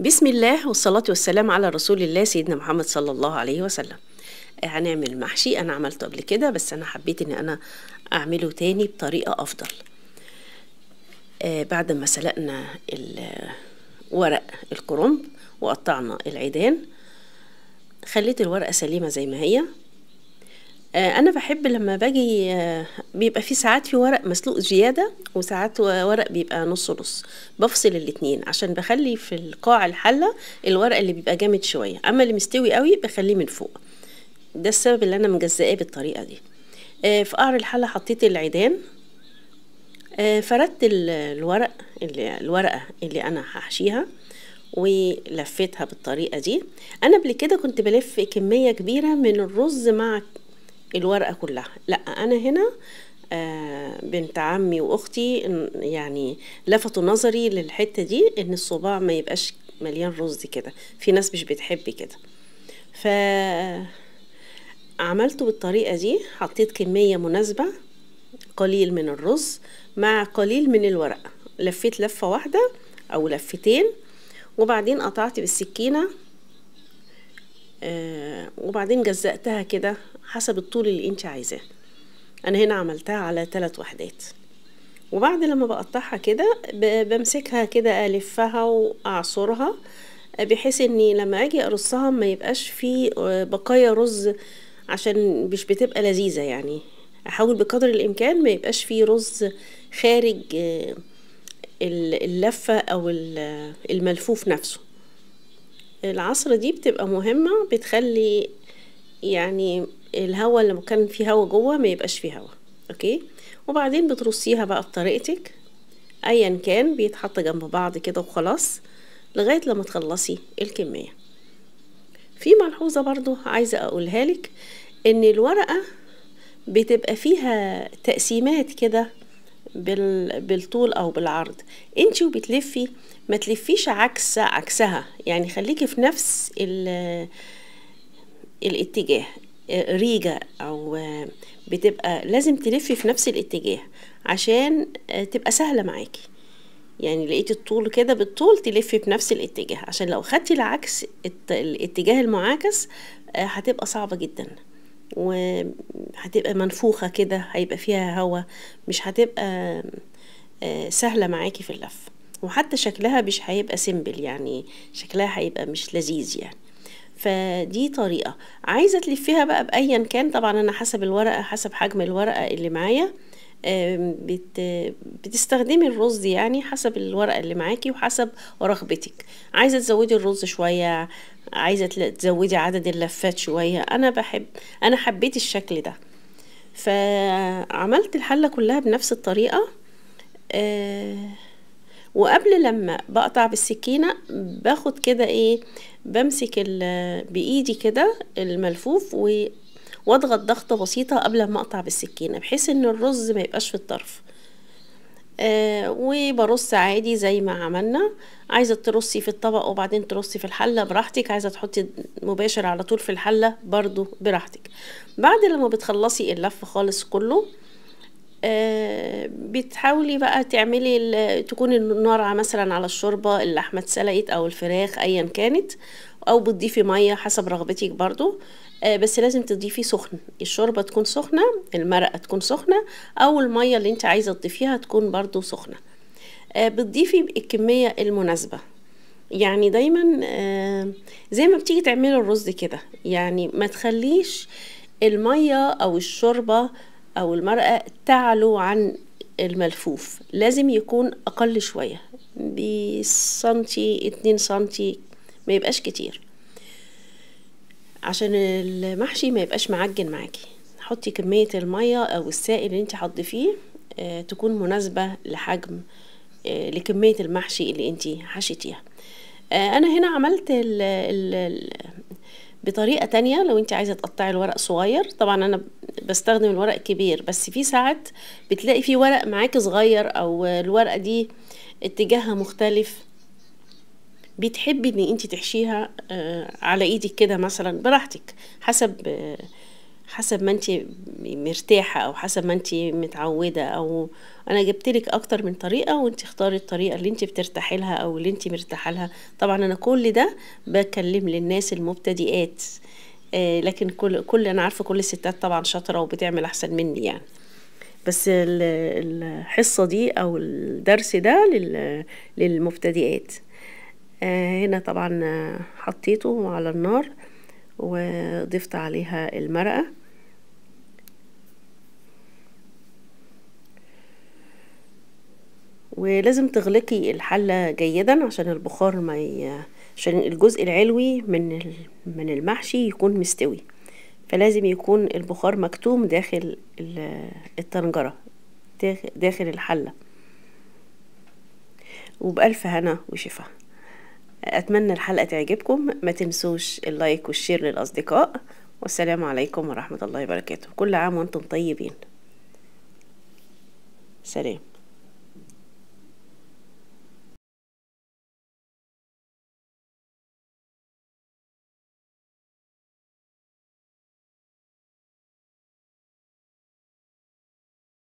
بسم الله والصلاة والسلام على رسول الله سيدنا محمد صلى الله عليه وسلم آه، هنعمل محشي أنا عملته قبل كده بس أنا حبيت إن أنا أعمله تاني بطريقة أفضل آه بعد ما سلقنا ورق الكرنب وقطعنا العيدان خليت الورقة سليمة زي ما هي آه، انا بحب لما باجي آه، بيبقى في ساعات في ورق مسلوق زياده وساعات ورق بيبقى نص نص بفصل الاتنين عشان بخلي في القاع الحله الورق اللي بيبقى جامد شويه اما اللي مستوي قوي بخليه من فوق ده السبب اللي انا مجزاه بالطريقه دي آه، في قعر الحله حطيت العيدان فردت الورق اللي الورقه اللي انا هحشيها ولفتها بالطريقه دي انا قبل كده كنت بلف كميه كبيره من الرز مع الورقة كلها لا أنا هنا آه، بنت عمي واختي يعني لفتوا نظري للحته دي ان الصباع ما يبقاش مليان رز كده في ناس مش بتحب كده ف عملته بالطريقه دي حطيت كميه مناسبه قليل من الرز مع قليل من الورق لفيت لفه واحده او لفتين وبعدين قطعت بالسكينه آه، وبعدين جزأتها كده حسب الطول اللي انت عايزاه انا هنا عملتها على ثلاث وحدات وبعد لما بقطعها كده بمسكها كده الفها واعصرها بحيث اني لما اجي ارصها ما يبقاش في آه، بقايا رز عشان مش بتبقى لذيذه يعني احاول بقدر الامكان ما يبقاش في رز خارج آه، اللفه او الملفوف نفسه العصرة دي بتبقى مهمة بتخلي يعني الهواء اللي كان فيه هواء جوه ما يبقاش فيه هواء اوكي وبعدين بترصيها بقى بطريقتك ايا كان بيتحط جنب بعض كده وخلاص لغاية لما تخلصي الكمية في ملحوظة برضو عايزة اقولها لك ان الورقة بتبقى فيها تقسيمات كده بالطول او بالعرض انت وبتلفي ما تلفيش عكس عكسها يعني خليكي في نفس الاتجاه ريجة او بتبقى لازم تلفي في نفس الاتجاه عشان آه، تبقى سهلة معاكي يعني لقيتي الطول كده بالطول تلفي بنفس الاتجاه عشان لو خدتي العكس الاتجاه المعاكس آه، هتبقى صعبة جدا وهتبقى منفوخة كده هيبقى فيها هوا مش هتبقى آه، سهلة معاكي في اللف وحتى شكلها مش هيبقى سيمبل يعني شكلها هيبقى مش لذيذ يعني فدي طريقة عايزة تلفيها بقى بأيا كان طبعا أنا حسب الورقة حسب حجم الورقة اللي معايا آه بتستخدمي الرز يعني حسب الورقة اللي معاكي وحسب رغبتك عايزة تزودي الرز شوية عايزة تزودي عدد اللفات شوية أنا بحب أنا حبيت الشكل ده فعملت الحلة كلها بنفس الطريقة آه، وقبل لما بقطع بالسكينة باخد كده ايه بمسك بايدي كده الملفوف و واضغط ضغطة بسيطة قبل ما اقطع بالسكينة بحيث ان الرز ما يبقاش في الطرف آه وبرص عادي زي ما عملنا عايزة ترصي في الطبق وبعدين ترصي في الحلة براحتك عايزة تحطي مباشر على طول في الحلة برضو براحتك بعد لما بتخلصي اللف خالص كله آه بتحاولي بقى تعملي تكون النار مثلا على الشوربة اللحمة اتسلقت او الفراخ ايا كانت او بتضيفي ميه حسب رغبتك برضو آه، بس لازم تضيفي سخن الشوربه تكون سخنه المرقه تكون سخنه او الميه اللي انت عايزه تضيفيها تكون برضو سخنه آه، بتضيفي الكميه المناسبه يعني دايما آه، زي ما بتيجي تعملي الرز كده يعني ما تخليش الميه او الشوربه او المرقه تعلو عن الملفوف لازم يكون اقل شويه بسنتي اتنين سنتي ما يبقاش كتير عشان المحشي ما يبقاش معجن معاكي حطي كمية المية او السائل اللي انت هتضيفيه فيه آه، تكون مناسبة لحجم آه، لكمية المحشي اللي انت حشيتيها آه، انا هنا عملت ال الـ بطريقة تانية لو انت عايزة تقطعي الورق صغير طبعا انا بستخدم الورق كبير بس في ساعات بتلاقي في ورق معاك صغير او الورقة دي اتجاهها مختلف بتحبي ان انت تحشيها آه، على ايدك كده مثلا براحتك حسب آه، حسب ما انت مرتاحه او حسب ما انت متعوده او انا جبت لك اكتر من طريقه وانت اختاري الطريقه اللي انت بترتاحي لها او اللي انت مرتاحه لها طبعا انا كل ده بكلم للناس المبتدئات آه، لكن كل كل انا عارفه كل الستات طبعا شاطره وبتعمل احسن مني يعني بس الحصه دي او الدرس ده للمبتدئات آه، هنا طبعا آه، حطيته على النار وضفت عليها المرقة ولازم تغلقي الحلة جيدا عشان البخار ما ي... عشان الجزء العلوي من من المحشي يكون مستوي فلازم يكون البخار مكتوم داخل الطنجرة داخل الحلة وبألف هنا وشفا أتمنى الحلقة تعجبكم ما تنسوش اللايك والشير للأصدقاء والسلام عليكم ورحمة الله وبركاته كل عام وانتم طيبين سلام